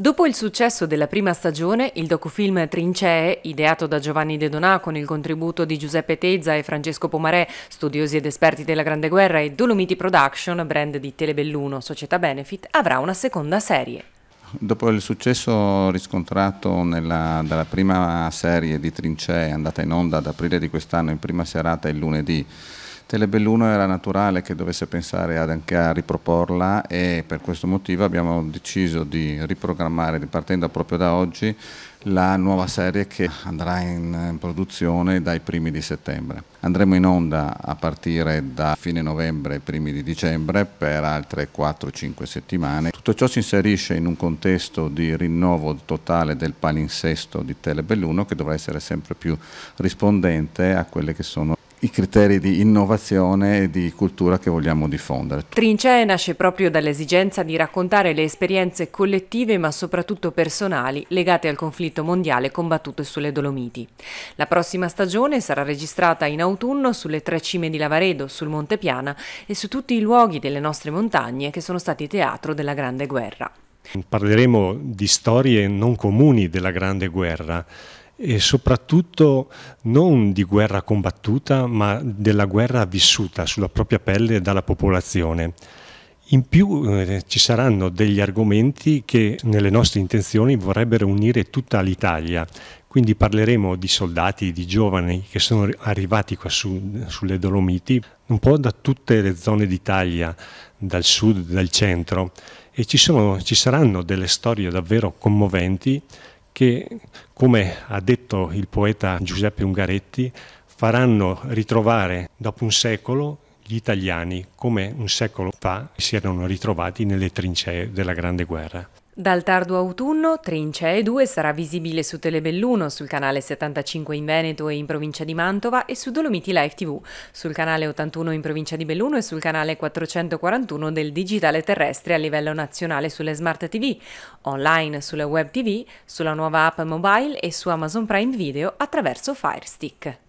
Dopo il successo della prima stagione, il docufilm Trincee, ideato da Giovanni De Donà con il contributo di Giuseppe Tezza e Francesco Pomarè, studiosi ed esperti della Grande Guerra, e Dolomiti Production, brand di Telebelluno, società Benefit, avrà una seconda serie. Dopo il successo riscontrato nella, dalla prima serie di Trincee, andata in onda ad aprile di quest'anno in prima serata il lunedì, Telebelluno era naturale che dovesse pensare anche a riproporla e per questo motivo abbiamo deciso di riprogrammare, partendo proprio da oggi, la nuova serie che andrà in produzione dai primi di settembre. Andremo in onda a partire da fine novembre e primi di dicembre per altre 4-5 settimane. Tutto ciò si inserisce in un contesto di rinnovo totale del palinsesto di Telebelluno che dovrà essere sempre più rispondente a quelle che sono i criteri di innovazione e di cultura che vogliamo diffondere. Trincee nasce proprio dall'esigenza di raccontare le esperienze collettive ma soprattutto personali legate al conflitto mondiale combattuto sulle Dolomiti. La prossima stagione sarà registrata in autunno sulle tre cime di Lavaredo, sul Monte Piana e su tutti i luoghi delle nostre montagne che sono stati teatro della Grande Guerra. Parleremo di storie non comuni della Grande Guerra, e soprattutto non di guerra combattuta, ma della guerra vissuta sulla propria pelle dalla popolazione. In più eh, ci saranno degli argomenti che nelle nostre intenzioni vorrebbero unire tutta l'Italia, quindi parleremo di soldati, di giovani che sono arrivati qua su, sulle Dolomiti, un po' da tutte le zone d'Italia, dal sud, dal centro, e ci, sono, ci saranno delle storie davvero commoventi che, come ha detto il poeta Giuseppe Ungaretti, faranno ritrovare dopo un secolo gli italiani come un secolo fa si erano ritrovati nelle trincee della Grande Guerra. Dal tardo autunno e 2 sarà visibile su Telebelluno, sul canale 75 in Veneto e in provincia di Mantova e su Dolomiti Live TV, sul canale 81 in provincia di Belluno e sul canale 441 del digitale terrestre a livello nazionale sulle smart TV, online sulle web TV, sulla nuova app mobile e su Amazon Prime Video attraverso Firestick.